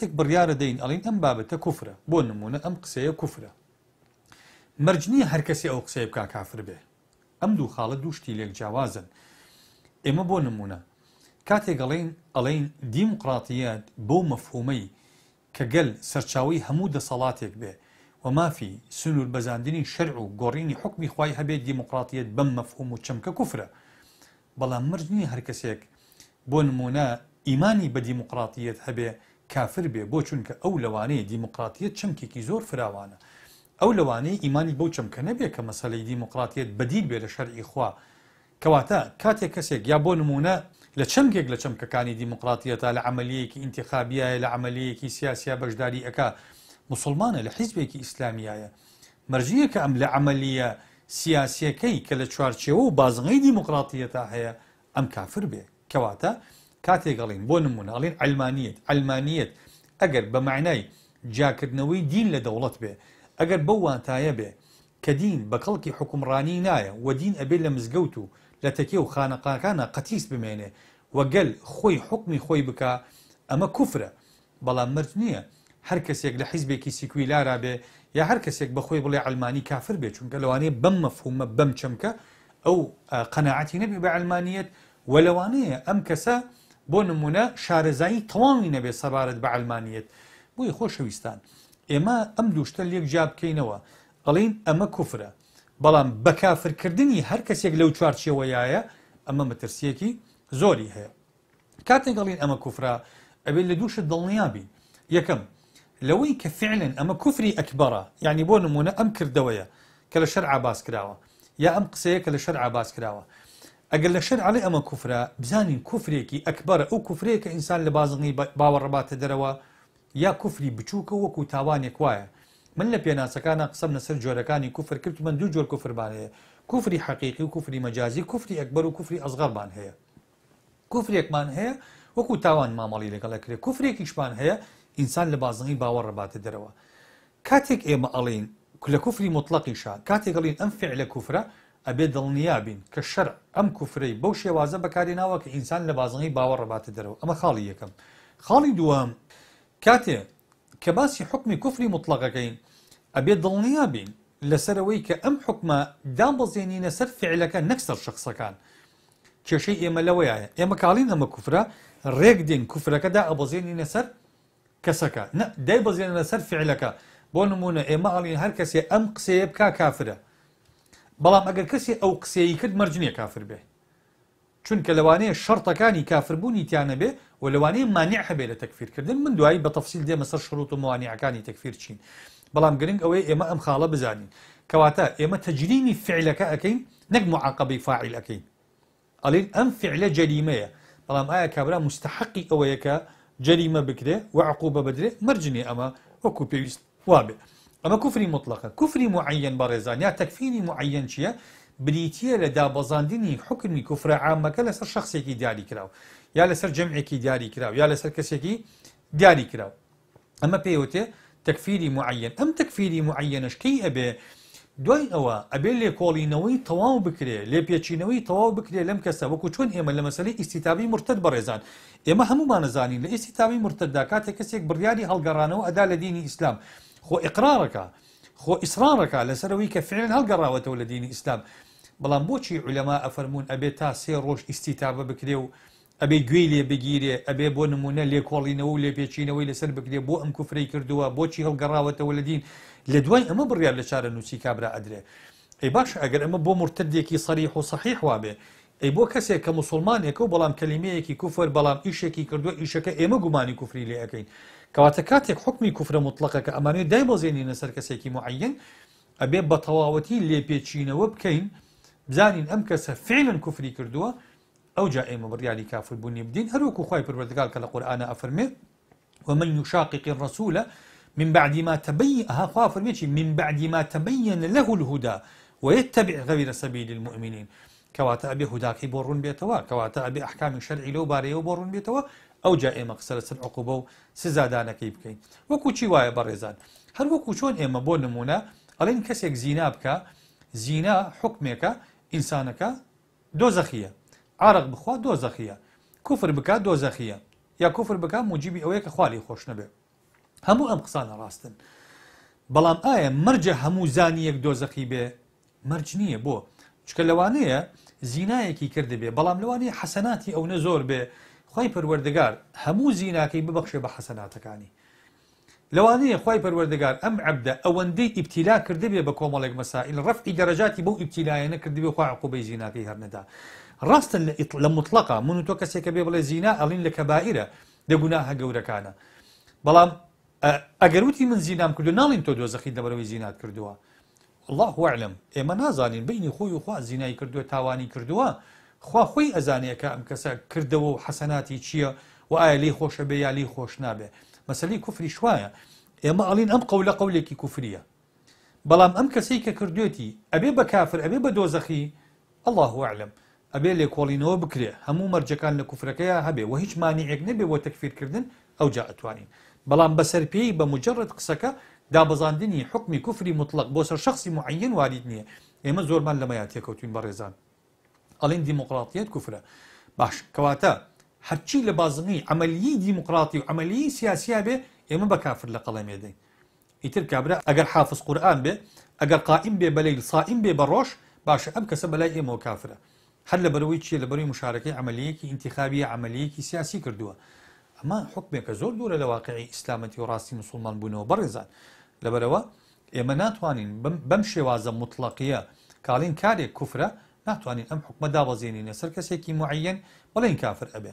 تێک بڕیاە دەین ئەڵین ئەم بابەتە کوفرە بۆ نمونە ئەم قسەیە کوفرە مەرجنی هەرکەسی ئەو قسەیە بک کافر بێ ئەم دوو خاڵە دووشتی لێک جیاوازن ئێمە بۆ نمونە کاتێک ئەڵین ئەڵین دیموقراتیەت بۆ مەفهومەی کە گەل سەرچاوی هەموو دەسەڵاتێک بێ و مافی سنوور بەزاندنی شەرع و گۆڕینی حکمی خی هەبێت دیموقراتیت بەم مەفهوم و چەمکە کوفرە بەڵام مرجنی هەرکەسێک بۆ نمونە ئیمانی بە دیموقراتیت هەبێ کافر بێ بۆ چونکە ئەو لەوانەیە دیموقراتیت چمکێکی زۆر فراوانە ئەو لەوانەیە ئیمانی بەو چمکە نەبێت کە مەسلەی دیموقراتیت بەدیل بێ لە شەرئی خوا کەواتە کاتێک کەسێک یا بۆ نمونە لە چەمکێک لە چەمکەکانی دیموقراتیەتە لە عملیەکی انتخابیایە لە عملیەکی سیاسیا بەشداری ئەک مسلمانە لە حیزبێکی ئیسلامیایە مەرجەیە کە ئەم لە عملیە سیاسیەکەی کە لە چوارچێەوە و بازنگەی دیموقراتیەتە هەیە ئەم کافر بێ کەواتە کاتێکگەڵین بۆ نموناڵین ئەلمانیت ئەلمانیت ئەگەر بە معنای جاکردنەوەی دین لە دەوڵەت بێ ئەگەر بەو وانتایە بێ کە دین بە کەڵکی حکومڕانی نایە و دین ئەبێ لە مزگەوت و لە تەکێ و خانەقاکانە قەتیس بمێنێ وەگەل خۆی حکمی خۆی بک ئەمە کوفرە بەڵام مرد نییە هەر کەسێک لە حیزبێکی سیکوی لارا بێ یا هەر کەسێک بەخۆی بڵێ ئەلمانی کافر بێ چونکە لەوانەیە بەم مەفهومە بەم چەمکە ئەو قەنەعەتی نەبی بە ئەلمانیت وەلەوانەیە ئەم کەسە بۆ نمونە شارەزایی تەوامی نەبێت سەبارەت بە ئەلمانیت بۆی خۆشەویستان ئێمە ئەم دوشتە لێک جاب بکەینەوە ئەڵین ئەمە کوفرە بەڵام بەکافرکردنی هەر کەسێک لەو چوارچەوەیایە ئەمە مەترسیەکی زۆری هەیە کاتێکگەڵین ئەمە کوفرا ئەبێت لە دووشت دڵنیابی یەکەم لەوەی کە فعلن ئەمە کوفری ئەکبارە یعنی بۆ نمونە ئەم کردەوەیە کە لە شەر عباس کراوە یا ئەم قسەیە کە لە شەر عباس کراوە ئەگەر لە شەر علی ئەمە کوفرە بزانین کوفرێکی ئەکبەر ئەو کوفرێککە ئینسان لە بازنگی باوەڕباتە دەرەوە یا کوفری بچووکە وەکو تاوانێک وایە من لە پێناسەکانە قسەم لەسەر جۆرەکانی کوفر کرد من دوو جۆر کوفربان هەیە کوفری حقیقی و کوفری مەجازی کوفری ئەکبەر و کوفری ئەزغەربان هەیە کوفرێکمان هەیە وەکو تاوان مامەڵی لەگەڵ کرێ کوفرێکیشمان هەیە ئینسان لە بازنگی باوەڕباتە دەرەوە کاتێک ئێمە ئەڵین لە کوفری مطلقیشا کاتێکڵین ئەم فعل لە کوفرە ئەبێ دڵنیابین کە شەر ئەم کوفرەی بەو شێوازە بەکاری ناوە کە ئینسان لە بازنەی باوە ڕباتە دەرەوە ئەمە خاڵی یەکەم خاڵی دووەم کاتێ کە باسی حکمی کوفری مطلقەکەین ئەبێ دڵنیابین لەسەرەوەی کە ئەم حکمە دامبەزێنینە سەر فعلەکە نەکسەر شخصەکان کێشەی ئێمە لەوەیە ئێمە کاڵین ئەمە کوفرە ڕێک دێن کوفرەکەدا ئەبەزێنینە سەر کەسەکە دای بەزێنە سەر فعلەکە بۆ نمونە ئێمە هەڵین هەر کەسێ ئەم قسەیە بک کافرە بەڵام ئەگەر کەسێ ئەو قسەیە کرد مەرجنیە کافر بێ چونکە لەوانەیە شەرتەکانی کافربوونی تیانە بێ و لەوانەیە مانع به لە تەکفیرکردن من دوایی بە تەفسیل دێمە سەر شروط و موانیعەکانی تەکفیر چین بەڵام گرنگ او ئێمە ام خاله بزانین كواتا ئێمە تجريم فعل كاكين نك معاقبی فاعل اكين قالين ام فعل جريمه بەڵام ئایا کابرا مستحقی ئەوەیەکە جەلیمە بکرێ و عقوبە بدرێ مەرجنی ئەمە وەکو پێویست وابێ ئەمە کوفری مطلقە کوفری معەن بەڕێزان یا تەکفینی معەن چییە بریتە لە دابەزاندنی حکمی کوفرە عامەکە لەسەر شخصێکی دیاری کراو یا لەسەر جمعێکی دیاری کراو یا لەسەر کەسێکی دیاری کراو ئەمە پێوتێ تەکفیری معەن ئەم تەکفیری معەنشکی ئەبێ دوای ئەوە ئەبێ لێ کۆڵینەوەی تەواو بکرێ لێ پێچینەوەی تەواو بکرێ لەم کەسە وەکو چۆن ئێمە لە مەسلەی ئیسیتابی مرتد بەڕێزان ئێمە هەمومانەزانین لە ئیسیتابی مرتددا کاتێک کەسێک بڕیاری هەڵگەڕانەوە ئەدا لە دینی ئیسلام. خۆ ئقرارەکە خۆ ئیسرارەکە لەسەرەوەی کە فێن هەڵگەڕاوەتەوە لە دینی ئیسلام بەڵام بۆچی علەما ئەفەرمونون ئەبێت تا سێ ڕۆژ ئیسیتابە بکرێ و ئەبێ گوێی لێ بگیرێ ئەبێ بۆ نمونە لێکۆڵینەوە و لێپێچینەوەی لەسەر بکرێ بۆ ئەم کوفری کردووە بۆچی هەڵگەڕاوەتەوە لە دین لە دوای ئەمە بڕیار لە چارە نووسی کابرا ئەدرێ ئەی باش ئەگەر ئەمە بۆ مرتدێکی سەریح و صحیح وابێ ئەی بۆ کەسێک کە مسلمانێکە و بەڵام کللیمەیەکی کوفر بەڵام ئیشێکی کردووە ئیشەکە ئێمە گومانی کوفری لێ ئەەکەین کەواتە کاتێک كفر مطلقة مطلقەکە ئەمانێت زيني نسر كسيكي معين أبي بطواوتي اللي بيتشينا وبكين بکەین أمكس فعلا كفري كردوا أو کردووە ئەو جا ئێمە بڕیاری کافر بوونی بدین هەروکو خی پروردگار کە ومن يشاقق الرسول من بعد ما تبين ها خافر ميشي من بعد ما تبين له الهدى ويتبع غير سبيل المؤمنين كواتا أبي هداكي بورون بيتوا كواتا أبي أحكام شرعي لو باري بورون بيتوا ئەو جا ئێمە قسە لە سەر عقوبە و سزادانەکەی بکەین وەکو چی وایە بەڕێزان هەر وەکو چۆن ئێمە بۆ نمونە ئەڵێن کەسێک زینا بکە زینا حکمێکە ئینسانەکە دۆزەخیە عرق بخوا دۆزەخیە کوفر بک دۆزەخیە یا کوفر بک موجیبی ئەوەیە کە خوالی خۆش نەبێ هەموو ئەم قسانە ڕاستن بەڵام ئایا مرجە هەموو زانیەک دۆزەخی بێ مەرج نییە بۆ چکە لەوانەیە زینایەکی کردبێ بەڵام لەوانی حەسەناتی ئەو نە زۆر بێ خی پەروەردەگار هەموو زیناکەی ببەخشێ بە حەسەناتەکانی لەوانەیە خی پەروەردەگار ئەم عبدە ئەوەندەی ئیبتیلا کردبێ بە کۆمەڵێک مەسائل ڕفتی دەرەجاتی بەو ئیبتیلایەنە کردبێ خوا عقوبەی زیناکەی هەرنەدا ڕاستە لە مطلقا من و تۆ کەسێکە بێ بڵێ زینا ئەڵین لە کەبائرە دەگونا هەگەورەکانە بەڵام ئەگەروتی من زینام کردو ناڵین تۆ دۆزەخی دەبەرەوەی زینات کردووە الله وعلم ئێمە نازانین بینی خۆی و خوا زینایی کردووە تاوانی کردووە خواخۆی ئەزانەیەکە ئەم کەسە کردەوە و حەسەناتی چییە و ئایا لی خۆشە بێ یا لی خۆش نابێ مەسەلی کوفری شوایە ئێمە ئەڵین ئەم قەو لە قەولێکی کوفریە بەڵام ئەم کەسی کە کردوێتی ئەبێ بە کافر ئەبێ بە دۆزەخی الله وعلم ئەبێ لێ کۆڵینەوە بکرێ هەموو مەرجەکان لە کوفرەکەیە هەبێ و هیچ مانیەک نەبێ بۆ تەکفیرکردن ئەو جا ئەتوانین بەڵام بەسەرپێی بە مجرد قسەکە دابزاندنی حکمی کوفری مطلق بۆ سەر شخصی معین وارد نییە ئێمە زۆرمان لەمەیان تێکەوتین بە ڕێزان ئەڵین دیموکراتیت کوفرە باش کەواتە هەرچی لە بازنی ئەمەلی دیموکراتی و ئەمەلی سیاسیا بێ ئێمە بە کافر لە قەڵەمێدەین ئیتر کابرا ئەگەر حافظ قورآان بێ ئەگەر قائیم بێ بەلەیل سائیم بێ بە ڕۆژ باشە ئەم کەسە بەلای ئێمە کافرە هەر لە بەرەوەی چیە لە بەروی مشارەکەی ئەعملیەکی انتخابی ئەعملیەکی سیاسی کردووە ئەمە حکمێکە زۆر دوورە لە واقعی ئیسلامەتی و ڕاستی مسلمان بوونەوە بەڕێزان لەبەرەوە ئێمە ناتوانین بەم شێوازە مطلقیە کاڵین کارێک کوفرە ناتوانین ئەم حکومە دابەزێنینە سەر کەسێکی معين بەڵێن کافر ئەبێ.